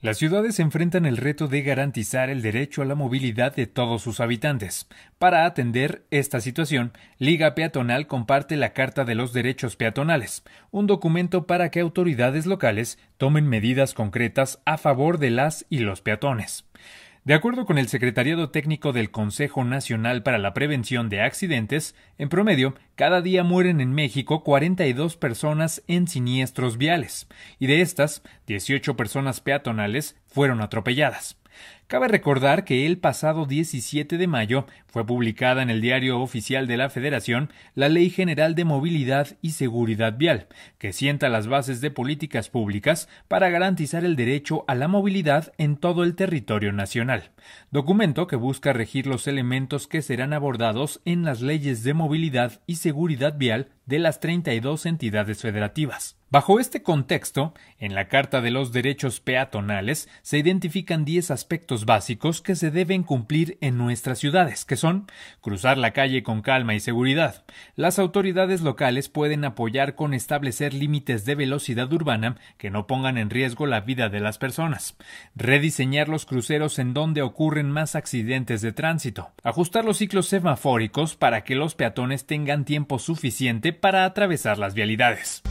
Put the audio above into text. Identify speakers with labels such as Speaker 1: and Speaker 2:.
Speaker 1: Las ciudades enfrentan el reto de garantizar el derecho a la movilidad de todos sus habitantes. Para atender esta situación, Liga Peatonal comparte la Carta de los Derechos Peatonales, un documento para que autoridades locales tomen medidas concretas a favor de las y los peatones. De acuerdo con el Secretariado Técnico del Consejo Nacional para la Prevención de Accidentes, en promedio, cada día mueren en México 42 personas en siniestros viales, y de estas, 18 personas peatonales fueron atropelladas. Cabe recordar que el pasado 17 de mayo fue publicada en el Diario Oficial de la Federación la Ley General de Movilidad y Seguridad Vial, que sienta las bases de políticas públicas para garantizar el derecho a la movilidad en todo el territorio nacional, documento que busca regir los elementos que serán abordados en las leyes de movilidad y seguridad vial de las 32 entidades federativas. Bajo este contexto, en la Carta de los Derechos Peatonales se identifican 10 aspectos básicos que se deben cumplir en nuestras ciudades, que son cruzar la calle con calma y seguridad. Las autoridades locales pueden apoyar con establecer límites de velocidad urbana que no pongan en riesgo la vida de las personas, rediseñar los cruceros en donde ocurren más accidentes de tránsito, ajustar los ciclos semafóricos para que los peatones tengan tiempo suficiente para atravesar las vialidades.